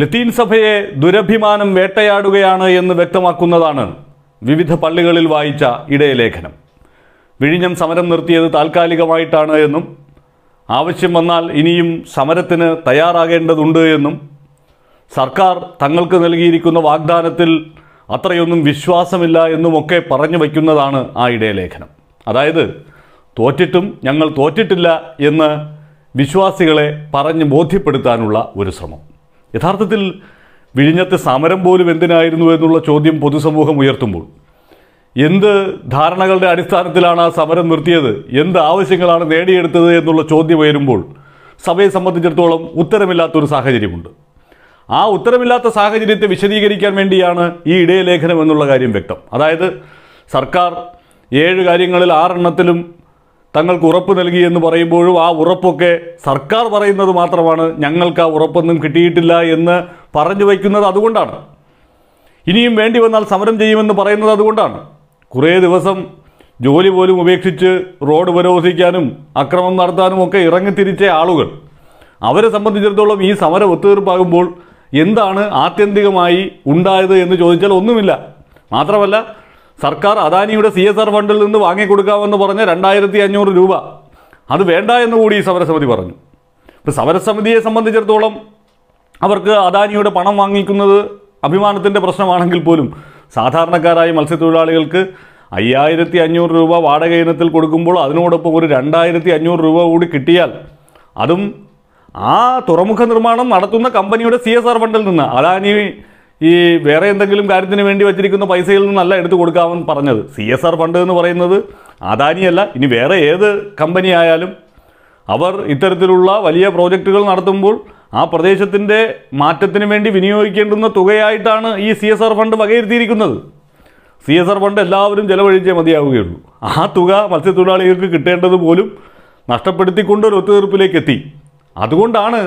ലത്തീൻ സഭയെ ദുരഭിമാനം വേട്ടയാടുകയാണ് എന്ന് വ്യക്തമാക്കുന്നതാണ് വിവിധ പള്ളികളിൽ വായിച്ച ഇടയലേഖനം വിഴിഞ്ഞം സമരം നിർത്തിയത് താൽക്കാലികമായിട്ടാണ് എന്നും ആവശ്യം വന്നാൽ ഇനിയും സമരത്തിന് തയ്യാറാകേണ്ടതുണ്ട് എന്നും സർക്കാർ തങ്ങൾക്ക് നൽകിയിരിക്കുന്ന വാഗ്ദാനത്തിൽ അത്രയൊന്നും വിശ്വാസമില്ല എന്നുമൊക്കെ പറഞ്ഞു വയ്ക്കുന്നതാണ് ആ ഇടയലേഖനം അതായത് തോറ്റിട്ടും ഞങ്ങൾ തോറ്റിട്ടില്ല എന്ന് വിശ്വാസികളെ പറഞ്ഞ് ബോധ്യപ്പെടുത്താനുള്ള ഒരു ശ്രമം യഥാർത്ഥത്തിൽ വിഴിഞ്ഞത്തെ സമരം പോലും എന്തിനായിരുന്നു എന്നുള്ള ചോദ്യം പൊതുസമൂഹം ഉയർത്തുമ്പോൾ എന്ത് ധാരണകളുടെ അടിസ്ഥാനത്തിലാണ് ആ സമരം നിർത്തിയത് എന്ത് ആവശ്യങ്ങളാണ് നേടിയെടുത്തത് എന്നുള്ള ചോദ്യം ഉയരുമ്പോൾ സഭയെ സംബന്ധിച്ചിടത്തോളം ഉത്തരമില്ലാത്തൊരു സാഹചര്യമുണ്ട് ആ ഉത്തരമില്ലാത്ത സാഹചര്യത്തെ വിശദീകരിക്കാൻ വേണ്ടിയാണ് ഈ ഇടയലേഖനം എന്നുള്ള കാര്യം വ്യക്തം അതായത് സർക്കാർ ഏഴ് കാര്യങ്ങളിൽ ആറെണ്ണത്തിലും തങ്ങൾക്ക് ഉറപ്പ് നൽകി എന്ന് പറയുമ്പോഴും ആ ഉറപ്പൊക്കെ സർക്കാർ പറയുന്നത് മാത്രമാണ് ഞങ്ങൾക്ക് ആ ഉറപ്പൊന്നും കിട്ടിയിട്ടില്ല എന്ന് പറഞ്ഞു വയ്ക്കുന്നത് അതുകൊണ്ടാണ് ഇനിയും വേണ്ടി വന്നാൽ സമരം ചെയ്യുമെന്ന് പറയുന്നത് അതുകൊണ്ടാണ് കുറേ ദിവസം ജോലി പോലും ഉപേക്ഷിച്ച് റോഡ് ഉപരോധിക്കാനും അക്രമം നടത്താനും ഒക്കെ ഇറങ്ങിത്തിരിച്ച ആളുകൾ അവരെ സംബന്ധിച്ചിടത്തോളം ഈ സമരം ഒത്തുതീർപ്പാകുമ്പോൾ എന്താണ് ആത്യന്തികമായി ഉണ്ടായത് എന്ന് ചോദിച്ചാൽ ഒന്നുമില്ല മാത്രമല്ല സർക്കാർ അദാനിയുടെ സി എസ് ആർ ഫണ്ടിൽ നിന്ന് വാങ്ങിക്കൊടുക്കാമെന്ന് പറഞ്ഞ രണ്ടായിരത്തി അഞ്ഞൂറ് രൂപ അത് വേണ്ട എന്ന് കൂടി ഈ സമരസമിതി പറഞ്ഞു ഇപ്പം സമരസമിതിയെ സംബന്ധിച്ചിടത്തോളം അവർക്ക് അദാനിയുടെ പണം വാങ്ങിക്കുന്നത് അഭിമാനത്തിൻ്റെ പ്രശ്നമാണെങ്കിൽ പോലും സാധാരണക്കാരായ മത്സ്യത്തൊഴിലാളികൾക്ക് അയ്യായിരത്തി അഞ്ഞൂറ് രൂപ വാടക ഇനത്തിൽ കൊടുക്കുമ്പോൾ അതിനോടൊപ്പം ഒരു രണ്ടായിരത്തി അഞ്ഞൂറ് രൂപ കൂടി കിട്ടിയാൽ അതും ആ തുറമുഖ നിർമ്മാണം നടത്തുന്ന കമ്പനിയുടെ സി എസ് ആർ ഫണ്ടിൽ നിന്ന് അദാനി ഈ വേറെ എന്തെങ്കിലും കാര്യത്തിന് വേണ്ടി വച്ചിരിക്കുന്ന പൈസയിൽ നിന്നല്ല എടുത്തു കൊടുക്കാമെന്ന് പറഞ്ഞത് സി എസ് ആർ ഫണ്ട് എന്ന് പറയുന്നത് അദാനിയല്ല ഇനി വേറെ ഏത് കമ്പനി ആയാലും അവർ ഇത്തരത്തിലുള്ള വലിയ പ്രോജക്റ്റുകൾ നടത്തുമ്പോൾ ആ പ്രദേശത്തിൻ്റെ മാറ്റത്തിന് വേണ്ടി വിനിയോഗിക്കേണ്ടുന്ന തുകയായിട്ടാണ് ഈ സി എസ് ആർ ഫണ്ട് വകയിരുത്തിയിരിക്കുന്നത് സി എസ് ആർ ഫണ്ട് എല്ലാവരും ചിലവഴിച്ചേ മതിയാവുകയുള്ളൂ ആ തുക മത്സ്യത്തൊഴിലാളികൾക്ക് കിട്ടേണ്ടത് പോലും നഷ്ടപ്പെടുത്തിക്കൊണ്ടൊരു ഒത്തുതീർപ്പിലേക്ക് എത്തി അതുകൊണ്ടാണ്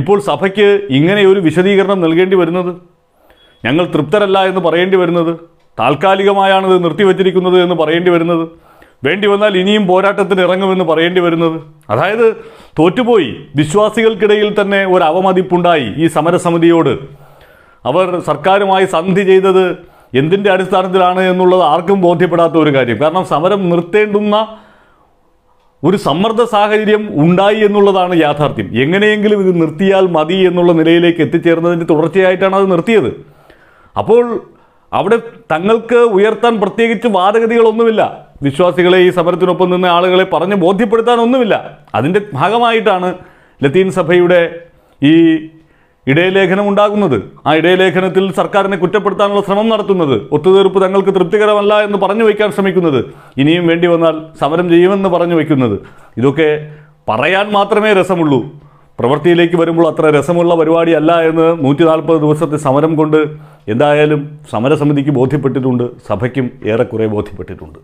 ഇപ്പോൾ സഭയ്ക്ക് ഇങ്ങനെ ഒരു വിശദീകരണം നൽകേണ്ടി വരുന്നത് ഞങ്ങൾ തൃപ്തരല്ല എന്ന് പറയേണ്ടി വരുന്നത് താൽക്കാലികമായാണ് ഇത് നിർത്തിവെച്ചിരിക്കുന്നത് എന്ന് പറയേണ്ടി വരുന്നത് വേണ്ടി വന്നാൽ ഇനിയും പോരാട്ടത്തിന് ഇറങ്ങുമെന്ന് പറയേണ്ടി വരുന്നത് അതായത് തോറ്റുപോയി വിശ്വാസികൾക്കിടയിൽ തന്നെ ഒരു അവമതിപ്പുണ്ടായി ഈ സമരസമിതിയോട് അവർ സർക്കാരുമായി സന്ധി ചെയ്തത് എന്തിൻ്റെ അടിസ്ഥാനത്തിലാണ് എന്നുള്ളത് ആർക്കും ബോധ്യപ്പെടാത്ത ഒരു കാര്യം കാരണം സമരം നിർത്തേണ്ടുന്ന ഒരു സമ്മർദ്ദ സാഹചര്യം ഉണ്ടായി എന്നുള്ളതാണ് യാഥാർത്ഥ്യം എങ്ങനെയെങ്കിലും ഇത് നിർത്തിയാൽ മതി എന്നുള്ള നിലയിലേക്ക് എത്തിച്ചേർന്നതിൻ്റെ തുടർച്ചയായിട്ടാണ് അത് നിർത്തിയത് അപ്പോൾ അവിടെ തങ്ങൾക്ക് ഉയർത്താൻ പ്രത്യേകിച്ച് വാദഗതികളൊന്നുമില്ല വിശ്വാസികളെ ഈ സമരത്തിനൊപ്പം നിന്ന് ആളുകളെ പറഞ്ഞ് ബോധ്യപ്പെടുത്താനൊന്നുമില്ല അതിൻ്റെ ഭാഗമായിട്ടാണ് ലത്തീൻ സഭയുടെ ഈ ഇടയലേഖനം ഉണ്ടാകുന്നത് ആ ഇടയലേഖനത്തിൽ സർക്കാരിനെ കുറ്റപ്പെടുത്താനുള്ള ശ്രമം നടത്തുന്നത് ഒത്തുതീർപ്പ് തങ്ങൾക്ക് തൃപ്തികരമല്ല എന്ന് പറഞ്ഞു വയ്ക്കാൻ ശ്രമിക്കുന്നത് ഇനിയും വേണ്ടി വന്നാൽ സമരം ചെയ്യുമെന്ന് പറഞ്ഞു വയ്ക്കുന്നത് ഇതൊക്കെ പറയാൻ മാത്രമേ രസമുള്ളൂ പ്രവൃത്തിയിലേക്ക് വരുമ്പോൾ അത്ര രസമുള്ള പരിപാടിയല്ല എന്ന് നൂറ്റി നാൽപ്പത് ദിവസത്തെ സമരം കൊണ്ട് എന്തായാലും സമരസമിതിക്ക് ബോധ്യപ്പെട്ടിട്ടുണ്ട് സഭയ്ക്കും ഏറെക്കുറെ ബോധ്യപ്പെട്ടിട്ടുണ്ട്